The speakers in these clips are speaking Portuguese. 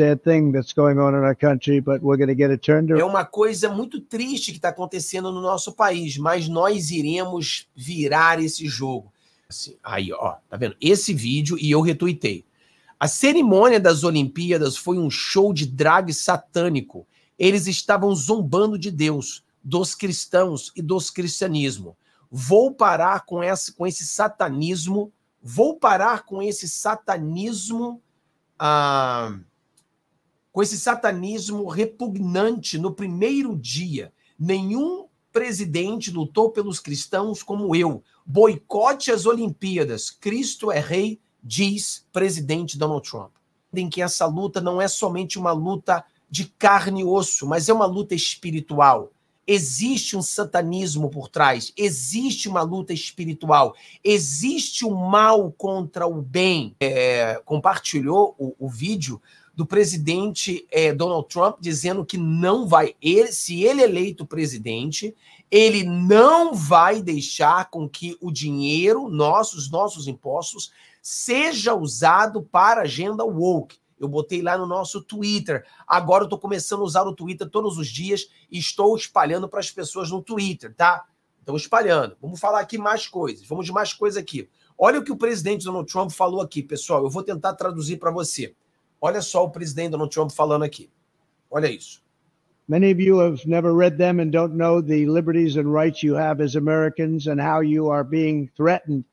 sad thing that's going on in our country, but we're going to get it turned é around. É uma coisa muito triste que está acontecendo no nosso país, mas nós iremos virar esse jogo. Assim, aí, ó, tá vendo? Esse vídeo e eu retuitei. A cerimônia das Olimpíadas foi um show de drag satânico. Eles estavam zombando de Deus, dos cristãos e dos cristianismo. Vou parar com esse, com esse satanismo. Vou parar com esse satanismo. Ah, com esse satanismo repugnante no primeiro dia. Nenhum presidente lutou pelos cristãos como eu. Boicote as Olimpíadas. Cristo é rei, diz presidente Donald Trump. Em que essa luta não é somente uma luta de carne e osso, mas é uma luta espiritual. Existe um satanismo por trás, existe uma luta espiritual, existe o mal contra o bem. É, compartilhou o, o vídeo do presidente é, Donald Trump dizendo que não vai, ele, se ele é eleito presidente, ele não vai deixar com que o dinheiro, nossos, nossos impostos, seja usado para agenda woke. Eu botei lá no nosso Twitter. Agora eu estou começando a usar o Twitter todos os dias e estou espalhando para as pessoas no Twitter, tá? Então, espalhando. Vamos falar aqui mais coisas. Vamos de mais coisas aqui. Olha o que o presidente Donald Trump falou aqui, pessoal. Eu vou tentar traduzir para você. Olha só o presidente Donald Trump falando aqui. Olha isso. Many of you have never read them and don't know the liberties and rights you have as Americans and how you are being threatened.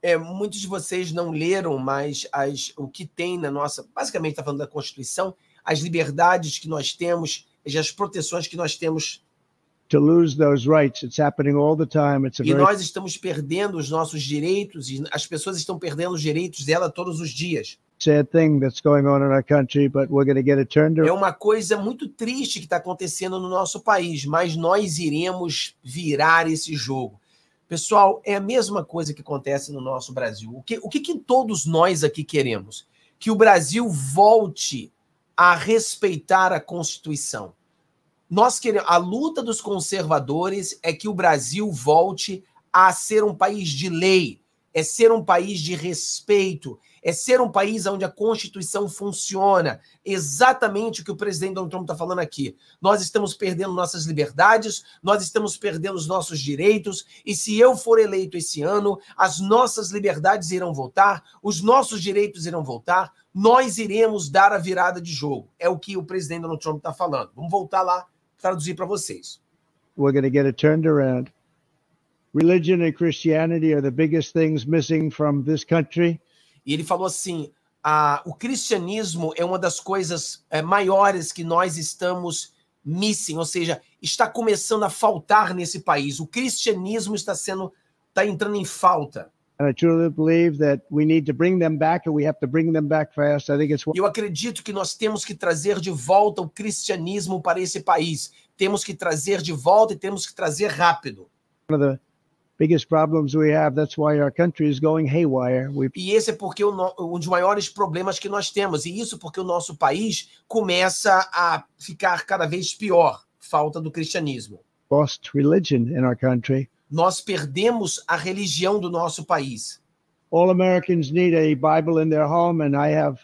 É, muitos de vocês não leram, mas as, o que tem na nossa. Basicamente, está falando da Constituição, as liberdades que nós temos, as proteções que nós temos. To lose those rights. It's happening all the time. It's a e very... nós estamos perdendo os nossos direitos, e as pessoas estão perdendo os direitos dela todos os dias. É uma coisa muito triste que está acontecendo no nosso país, mas nós iremos virar esse jogo. Pessoal, é a mesma coisa que acontece no nosso Brasil. O que, o que, que todos nós aqui queremos? Que o Brasil volte a respeitar a Constituição. Nós queremos, a luta dos conservadores é que o Brasil volte a ser um país de lei, é ser um país de respeito, é ser um país onde a Constituição funciona. Exatamente o que o presidente Donald Trump está falando aqui. Nós estamos perdendo nossas liberdades, nós estamos perdendo os nossos direitos, e se eu for eleito esse ano, as nossas liberdades irão voltar, os nossos direitos irão voltar, nós iremos dar a virada de jogo. É o que o presidente Donald Trump está falando. Vamos voltar lá traduzir para vocês. We're going to get it turned around. Religion and Christianity are the biggest things missing from this country. E ele falou assim: o cristianismo é uma das coisas é, maiores que nós estamos missing, ou seja, está começando a faltar nesse país. O cristianismo está sendo está entrando em falta. Eu acredito que nós temos que trazer de volta o cristianismo para esse país. Temos que trazer de volta e temos que trazer rápido. One of the biggest problems we have. That's why our country is going haywire. We... E esse é porque no... um dos maiores problemas que nós temos, e isso porque o nosso país começa a ficar cada vez pior, falta do cristianismo. Lost religion in our country. Nós perdemos a religião do nosso país. All Americans need a Bible in their home and I have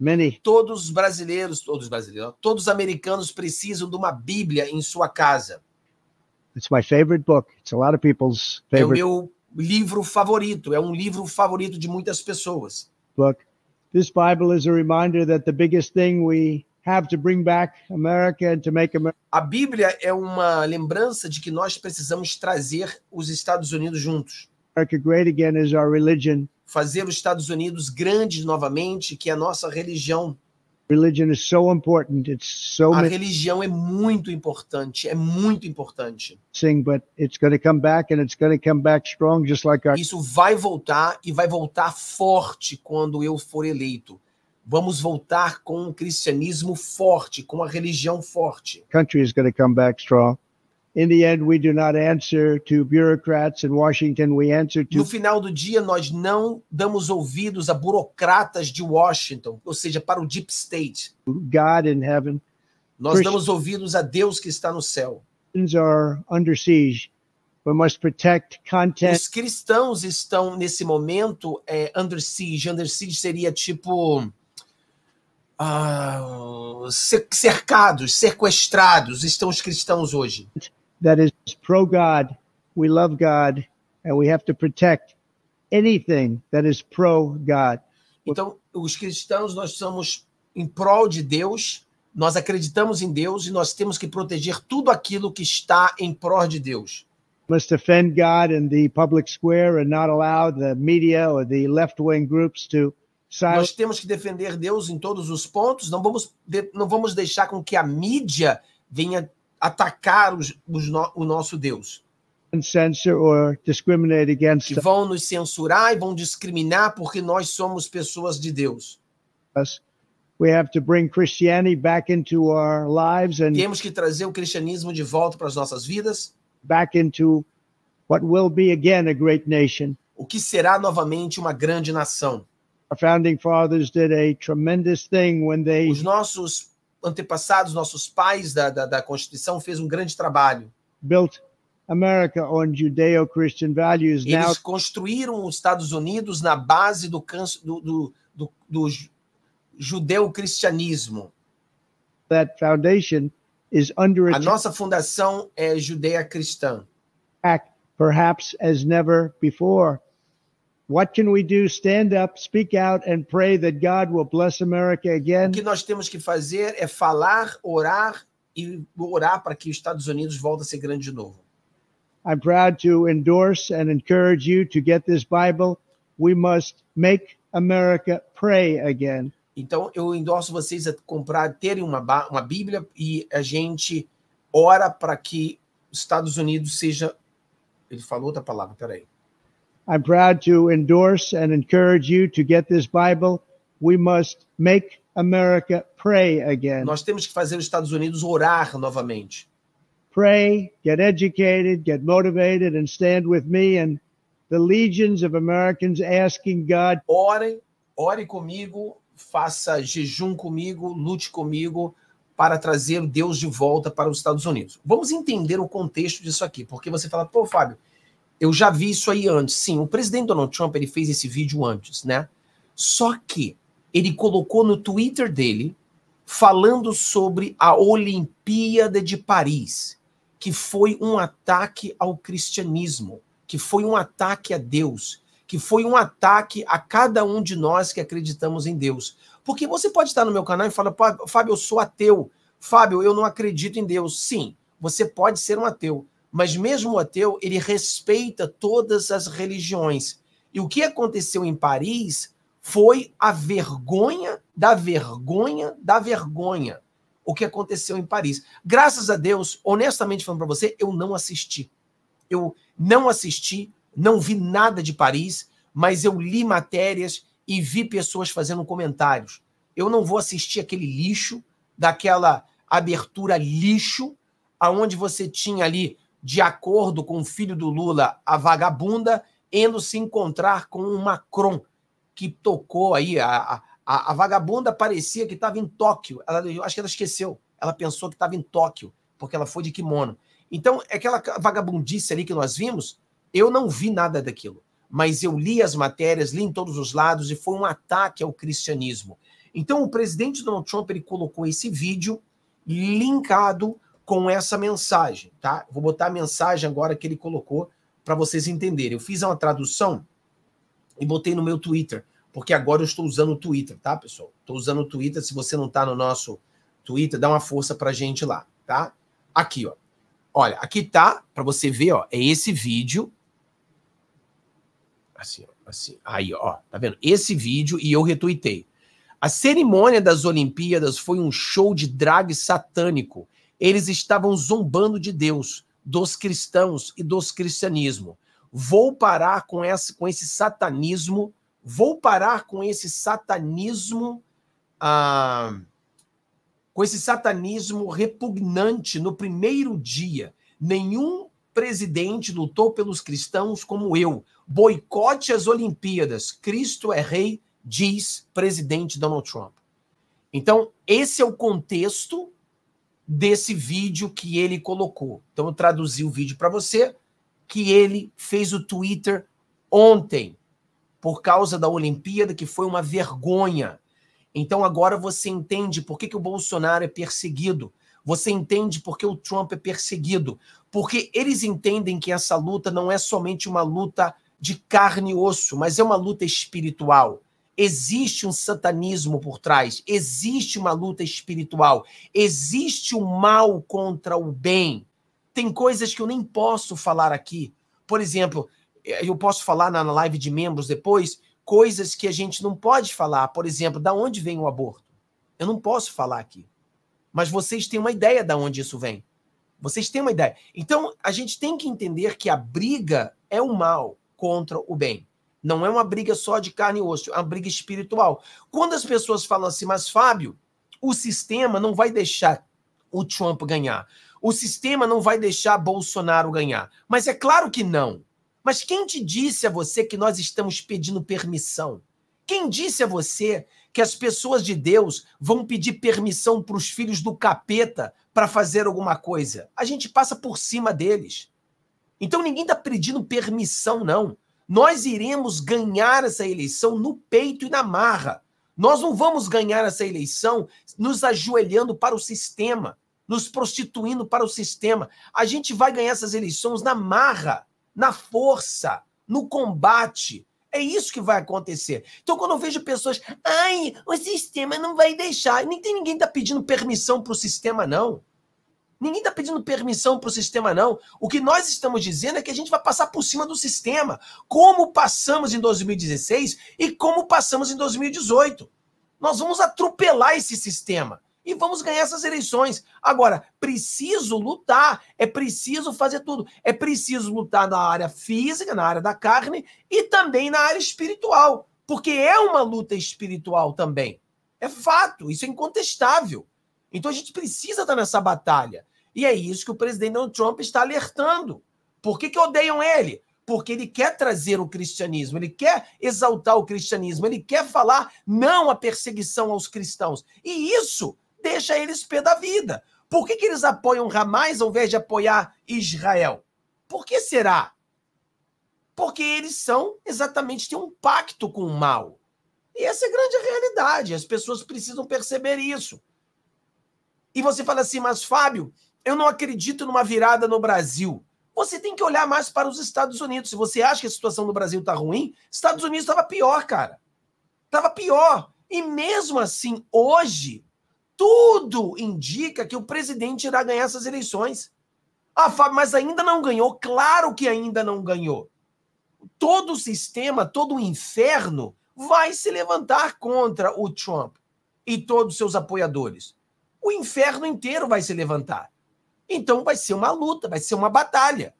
many. Todos os brasileiros, todos brasileiros, todos os americanos precisam de uma Bíblia em sua casa. It's my favorite book. It's a lot of people's favorite. É o meu livro favorito. É um livro favorito de muitas pessoas. Book. This Bible is a reminder that the biggest thing we have to bring back America and to make America. A Bíblia é uma lembrança de que nós precisamos trazer os Estados Unidos juntos. America great again is our religion. Fazer os Estados Unidos grandes novamente, que é a nossa religião. Religion is so important. It's so a religião é muito importante, é muito importante. but it's going to come back and it's going to come back strong just like our Isso vai voltar e vai voltar forte quando eu for eleito. Vamos voltar com um cristianismo forte, com a religião forte. Country is going to come back strong. In the end, we do not answer to bureaucrats in Washington. We answer to... No final do dia, nós não damos ouvidos a burocratas de Washington, ou seja, para o deep state. God in heaven. Nós damos ouvidos a Deus que está no céu. Are under siege. We must protect content. Os cristãos estão nesse momento é, under siege. Under siege seria tipo ah, cercados, sequestrados estão os cristãos hoje that is pro God. We love God and we have to protect anything that is pro God. Então, os cristãos nós somos em prol de Deus, nós acreditamos em Deus e nós temos que proteger tudo aquilo que está em prol de Deus. Must defend God in the public square and not allow the media or the left-wing groups to nós temos que defender Deus em todos os pontos, não vamos, não vamos deixar com que a mídia venha atacar os, os no, o nosso Deus. Que vão nos censurar e vão discriminar porque nós somos pessoas de Deus. Temos que trazer o cristianismo de volta para as nossas vidas. Back into what will be again a great nation. O que será novamente uma grande nação. Os nossos antepassados, nossos pais da, da, da Constituição, fez um grande trabalho. Built America on Judeo-Christian values. Now... Eles construíram os Estados Unidos na base do, do, do, do, do judeu-cristianismo. That foundation is under a... a nossa fundação é judeia cristã. Perhaps as never before. What can we do? Stand up, speak out and pray that God will bless America again. O que nós temos que fazer é falar, orar e orar para que os Estados Unidos voltem a ser grande de novo. I'm proud to endorse and encourage you to get this Bible. We must make America pray again. Então eu endorso vocês a comprar, terem uma, uma Bíblia e a gente ora para que os Estados Unidos seja. Ele falou outra palavra, peraí. I'm proud to endorse and encourage you to get this Bible. We must make America pray again. Nós temos que fazer os Estados Unidos orar novamente. Pray, get educated, get motivated and stand with me and the legions of Americans asking God. Ore, ore comigo, faça jejum comigo, lute comigo para trazer Deus de volta para os Estados Unidos. Vamos entender o contexto disso aqui, porque você fala, pô, Fábio, eu já vi isso aí antes. Sim, o presidente Donald Trump ele fez esse vídeo antes, né? Só que ele colocou no Twitter dele falando sobre a Olimpíada de Paris, que foi um ataque ao cristianismo, que foi um ataque a Deus, que foi um ataque a cada um de nós que acreditamos em Deus. Porque você pode estar no meu canal e falar, Fábio, eu sou ateu. Fábio, eu não acredito em Deus. Sim, você pode ser um ateu. Mas mesmo o ateu, ele respeita todas as religiões. E o que aconteceu em Paris foi a vergonha da vergonha da vergonha. O que aconteceu em Paris. Graças a Deus, honestamente falando para você, eu não assisti. Eu não assisti, não vi nada de Paris, mas eu li matérias e vi pessoas fazendo comentários. Eu não vou assistir aquele lixo, daquela abertura lixo, aonde você tinha ali de acordo com o filho do Lula, a vagabunda, indo se encontrar com o Macron, que tocou aí. A, a, a vagabunda parecia que estava em Tóquio. Ela, acho que ela esqueceu. Ela pensou que estava em Tóquio, porque ela foi de kimono. Então, é aquela vagabundice ali que nós vimos, eu não vi nada daquilo. Mas eu li as matérias, li em todos os lados, e foi um ataque ao cristianismo. Então, o presidente Donald Trump ele colocou esse vídeo linkado com essa mensagem, tá? Vou botar a mensagem agora que ele colocou para vocês entenderem. Eu fiz uma tradução e botei no meu Twitter, porque agora eu estou usando o Twitter, tá, pessoal? Estou usando o Twitter. Se você não está no nosso Twitter, dá uma força para gente lá, tá? Aqui, ó. Olha, aqui tá, para você ver, ó, é esse vídeo. Assim, assim. Aí, ó, tá vendo? Esse vídeo e eu retuitei. A cerimônia das Olimpíadas foi um show de drag satânico eles estavam zombando de Deus, dos cristãos e dos cristianismo. Vou parar com esse, com esse satanismo, vou parar com esse satanismo, ah, com esse satanismo repugnante no primeiro dia. Nenhum presidente lutou pelos cristãos como eu. Boicote as Olimpíadas. Cristo é rei, diz presidente Donald Trump. Então, esse é o contexto desse vídeo que ele colocou. Então eu traduzi o vídeo para você, que ele fez o Twitter ontem, por causa da Olimpíada, que foi uma vergonha. Então agora você entende por que, que o Bolsonaro é perseguido. Você entende por que o Trump é perseguido. Porque eles entendem que essa luta não é somente uma luta de carne e osso, mas é uma luta espiritual. Existe um satanismo por trás, existe uma luta espiritual, existe o um mal contra o bem. Tem coisas que eu nem posso falar aqui. Por exemplo, eh, eu posso falar na live de membros depois coisas que a gente não pode falar. Por exemplo, da onde vem o aborto? Eu não posso falar aqui. Mas vocês têm uma ideia da onde isso vem. Vocês têm uma ideia. Então, a gente tem que entender que a briga é o mal contra o bem. Não é uma briga só de carne e osso, é uma briga espiritual. Quando as pessoas falam assim, mas Fábio, o sistema não vai deixar o Trump ganhar. O sistema não vai deixar Bolsonaro ganhar. Mas é claro que não. Mas quem te disse a você que nós estamos pedindo permissão? Quem disse a você que as pessoas de Deus vão pedir permissão para os filhos do capeta para fazer alguma coisa? A gente passa por cima deles. Então ninguém está pedindo permissão, não. Nós iremos ganhar essa eleição no peito e na marra. Nós não vamos ganhar essa eleição nos ajoelhando para o sistema, nos prostituindo para o sistema. A gente vai ganhar essas eleições na marra, na força, no combate. É isso que vai acontecer. Então, quando eu vejo pessoas, ai, o sistema não vai deixar. Nem tem ninguém que está pedindo permissão para o sistema, não. Ninguém está pedindo permissão para o sistema, não. O que nós estamos dizendo é que a gente vai passar por cima do sistema, como passamos em 2016 e como passamos em 2018. Nós vamos atropelar esse sistema e vamos ganhar essas eleições. Agora, preciso lutar, é preciso fazer tudo. É preciso lutar na área física, na área da carne e também na área espiritual, porque é uma luta espiritual também. É fato, isso é incontestável. Então a gente precisa estar nessa batalha. E é isso que o presidente Donald Trump está alertando. Por que, que odeiam ele? Porque ele quer trazer o cristianismo, ele quer exaltar o cristianismo, ele quer falar não à perseguição aos cristãos. E isso deixa eles pé da vida. Por que, que eles apoiam Hamas ao invés de apoiar Israel? Por que será? Porque eles são exatamente têm um pacto com o mal. E essa é a grande realidade. As pessoas precisam perceber isso. E você fala assim, mas Fábio, eu não acredito numa virada no Brasil. Você tem que olhar mais para os Estados Unidos. Se você acha que a situação no Brasil está ruim, Estados Unidos estava pior, cara. Estava pior. E mesmo assim, hoje, tudo indica que o presidente irá ganhar essas eleições. Ah, Fábio, mas ainda não ganhou. Claro que ainda não ganhou. Todo o sistema, todo o inferno vai se levantar contra o Trump e todos os seus apoiadores. O inferno inteiro vai se levantar. Então vai ser uma luta, vai ser uma batalha.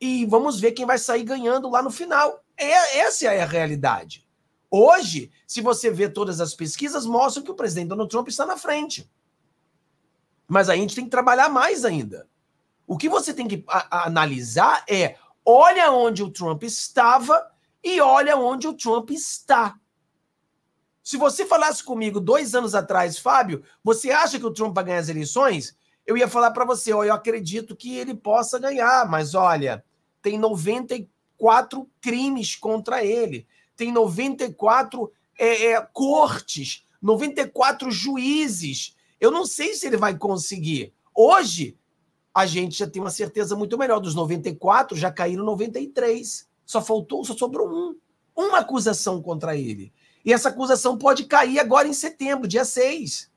E vamos ver quem vai sair ganhando lá no final. É, essa é a realidade. Hoje, se você vê todas as pesquisas, mostram que o presidente Donald Trump está na frente. Mas a gente tem que trabalhar mais ainda. O que você tem que analisar é: olha onde o Trump estava e olha onde o Trump está. Se você falasse comigo dois anos atrás, Fábio, você acha que o Trump vai ganhar as eleições? eu ia falar para você, ó, eu acredito que ele possa ganhar, mas olha, tem 94 crimes contra ele, tem 94 é, é, cortes, 94 juízes. Eu não sei se ele vai conseguir. Hoje, a gente já tem uma certeza muito melhor. Dos 94, já caíram 93. Só faltou, só sobrou um. Uma acusação contra ele. E essa acusação pode cair agora em setembro, dia 6.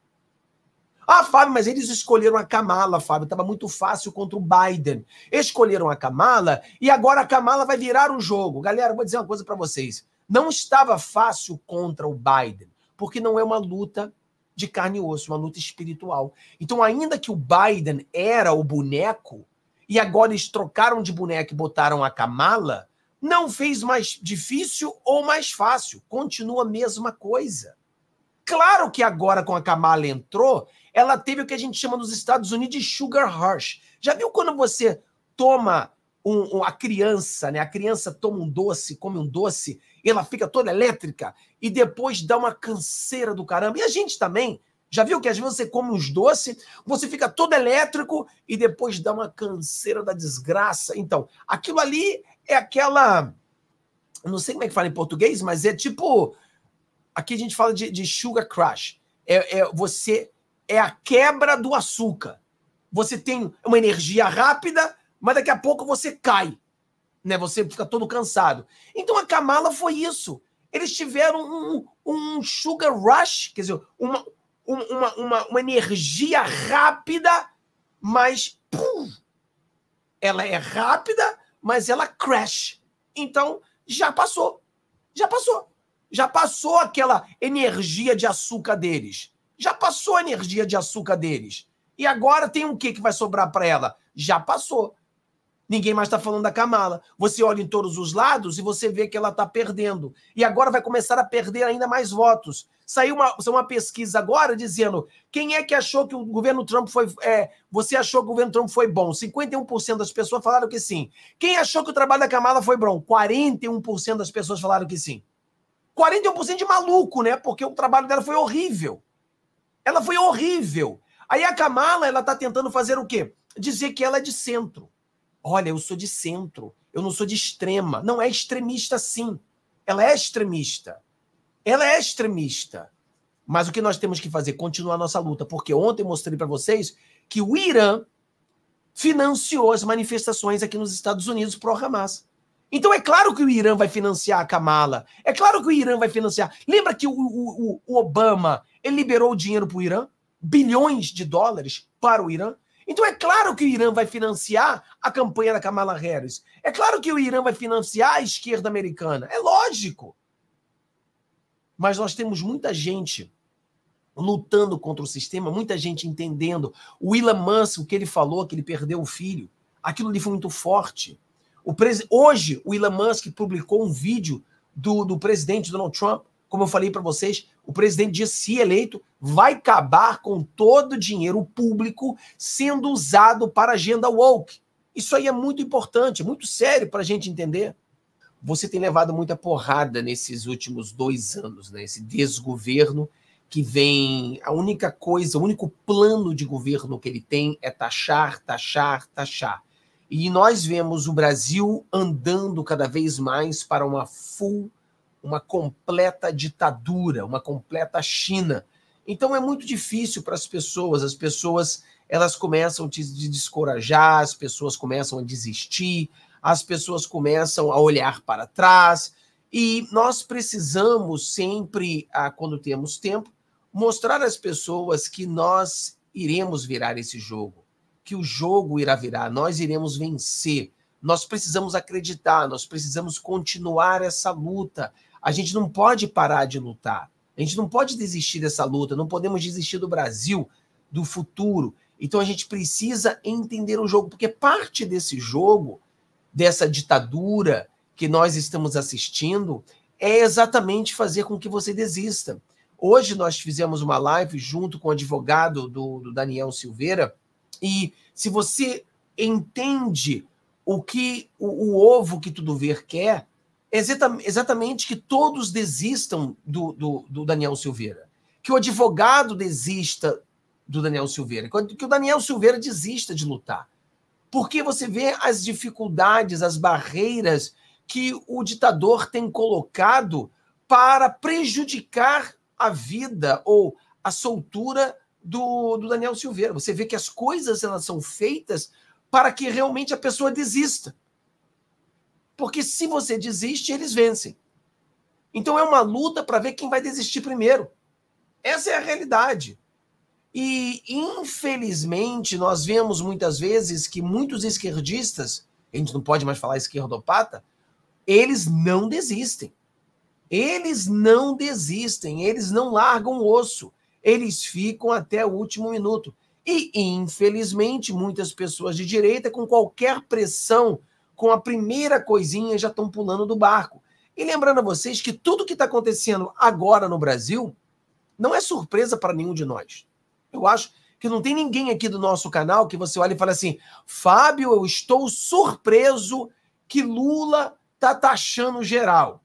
Ah, Fábio, mas eles escolheram a Kamala, Fábio. Estava muito fácil contra o Biden. Escolheram a Kamala e agora a Kamala vai virar o jogo. Galera, vou dizer uma coisa para vocês. Não estava fácil contra o Biden, porque não é uma luta de carne e osso, é uma luta espiritual. Então, ainda que o Biden era o boneco, e agora eles trocaram de boneco e botaram a Kamala, não fez mais difícil ou mais fácil. Continua a mesma coisa. Claro que agora, com a Kamala entrou, ela teve o que a gente chama nos Estados Unidos de sugar rush. Já viu quando você toma um, um, a criança, né? A criança toma um doce, come um doce, ela fica toda elétrica e depois dá uma canseira do caramba. E a gente também. Já viu que às vezes você come uns doces, você fica todo elétrico e depois dá uma canseira da desgraça. Então, aquilo ali é aquela. Não sei como é que fala em português, mas é tipo. Aqui a gente fala de, de sugar crash. é, é você é a quebra do açúcar. Você tem uma energia rápida, mas daqui a pouco você cai, né? Você fica todo cansado. Então a Kamala foi isso. Eles tiveram um, um sugar rush, quer dizer, uma, uma, uma, uma energia rápida, mas pum, ela é rápida, mas ela crash. Então já passou, já passou, já passou aquela energia de açúcar deles já passou a energia de açúcar deles. E agora tem o um que que vai sobrar para ela? Já passou. Ninguém mais está falando da Kamala. Você olha em todos os lados e você vê que ela está perdendo. E agora vai começar a perder ainda mais votos. Saiu uma, uma pesquisa agora dizendo quem é que achou que o governo Trump foi. É, você achou que o governo Trump foi bom? 51% das pessoas falaram que sim. Quem achou que o trabalho da Kamala foi bom? 41% das pessoas falaram que sim. 41% de maluco, né? Porque o trabalho dela foi horrível. Ela foi horrível. Aí a Kamala, ela tá tentando fazer o quê? Dizer que ela é de centro. Olha, eu sou de centro, eu não sou de extrema. Não é extremista, sim. Ela é extremista. Ela é extremista. Mas o que nós temos que fazer? Continuar nossa luta, porque ontem mostrei para vocês que o Irã financiou as manifestações aqui nos Estados Unidos pro Hamas. Então é claro que o Irã vai financiar a Kamala. É claro que o Irã vai financiar. Lembra que o, o, o Obama ele liberou dinheiro para o Irã? Bilhões de dólares para o Irã? Então é claro que o Irã vai financiar a campanha da Kamala Harris. É claro que o Irã vai financiar a esquerda americana. É lógico. Mas nós temos muita gente lutando contra o sistema, muita gente entendendo. O Elon Musk, o que ele falou, que ele perdeu o filho, aquilo ali foi muito forte. O pres... Hoje, o Elon Musk publicou um vídeo do, do presidente Donald Trump. Como eu falei para vocês, o presidente diz: se eleito, vai acabar com todo o dinheiro público sendo usado para agenda woke. Isso aí é muito importante, muito sério para a gente entender. Você tem levado muita porrada nesses últimos dois anos, né? Esse desgoverno que vem. A única coisa, o único plano de governo que ele tem é taxar, taxar, taxar. E nós vemos o Brasil andando cada vez mais para uma full, uma completa ditadura, uma completa China. Então é muito difícil para as pessoas, as pessoas elas começam a se descorajar, as pessoas começam a desistir, as pessoas começam a olhar para trás. E nós precisamos sempre, ah, quando temos tempo, mostrar às pessoas que nós iremos virar esse jogo que o jogo irá virar, nós iremos vencer. Nós precisamos acreditar, nós precisamos continuar essa luta. A gente não pode parar de lutar. A gente não pode desistir dessa luta, não podemos desistir do Brasil, do futuro. Então a gente precisa entender o jogo, porque parte desse jogo, dessa ditadura que nós estamos assistindo, é exatamente fazer com que você desista. Hoje nós fizemos uma live junto com o advogado do, do Daniel Silveira, e se você entende o que o, o ovo que tudo ver quer, é exatamente que todos desistam do, do, do Daniel Silveira. Que o advogado desista do Daniel Silveira, que o Daniel Silveira desista de lutar. Porque você vê as dificuldades, as barreiras que o ditador tem colocado para prejudicar a vida ou a soltura do, do Daniel Silveira. Você vê que as coisas elas são feitas para que realmente a pessoa desista. Porque se você desiste, eles vencem. Então é uma luta para ver quem vai desistir primeiro. Essa é a realidade. E, infelizmente, nós vemos muitas vezes que muitos esquerdistas, a gente não pode mais falar esquerdopata, eles não desistem. Eles não desistem, eles não largam o osso eles ficam até o último minuto. E, infelizmente, muitas pessoas de direita, com qualquer pressão, com a primeira coisinha, já estão pulando do barco. E lembrando a vocês que tudo que está acontecendo agora no Brasil não é surpresa para nenhum de nós. Eu acho que não tem ninguém aqui do nosso canal que você olha e fala assim: Fábio, eu estou surpreso que Lula tá taxando geral.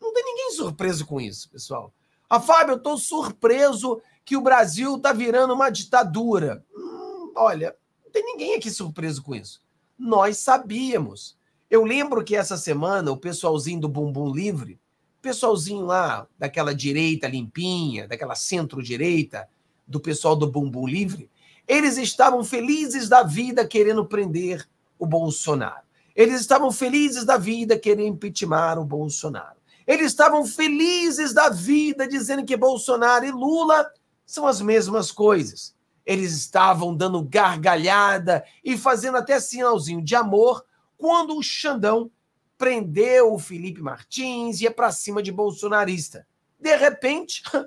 Não tem ninguém surpreso com isso, pessoal. Ah, Fábio, eu estou surpreso que o Brasil está virando uma ditadura. Hum, olha, não tem ninguém aqui surpreso com isso. Nós sabíamos. Eu lembro que essa semana o pessoalzinho do Bumbum Livre, pessoalzinho lá daquela direita limpinha, daquela centro-direita, do pessoal do Bumbum Livre, eles estavam felizes da vida querendo prender o Bolsonaro. Eles estavam felizes da vida querendo impeachment o Bolsonaro. Eles estavam felizes da vida, dizendo que Bolsonaro e Lula são as mesmas coisas. Eles estavam dando gargalhada e fazendo até sinalzinho de amor quando o Xandão prendeu o Felipe Martins e é para cima de bolsonarista. De repente,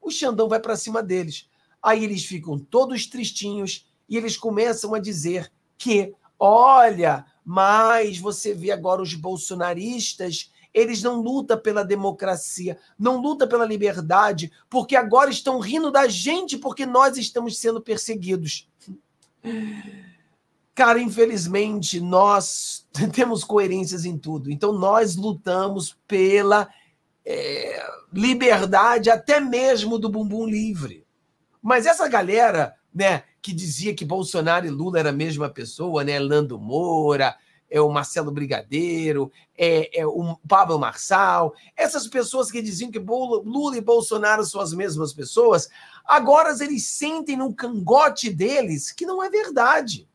o Xandão vai para cima deles. Aí eles ficam todos tristinhos e eles começam a dizer que, olha, mas você vê agora os bolsonaristas eles não lutam pela democracia, não lutam pela liberdade, porque agora estão rindo da gente porque nós estamos sendo perseguidos. Cara, infelizmente, nós temos coerências em tudo. Então, nós lutamos pela é, liberdade até mesmo do bumbum livre. Mas essa galera, né, que dizia que Bolsonaro e Lula era a mesma pessoa, né, Lando Moura, é o Marcelo Brigadeiro, é, é o Pablo Marçal, essas pessoas que diziam que Lula e Bolsonaro são as mesmas pessoas, agora eles sentem no cangote deles que não é verdade.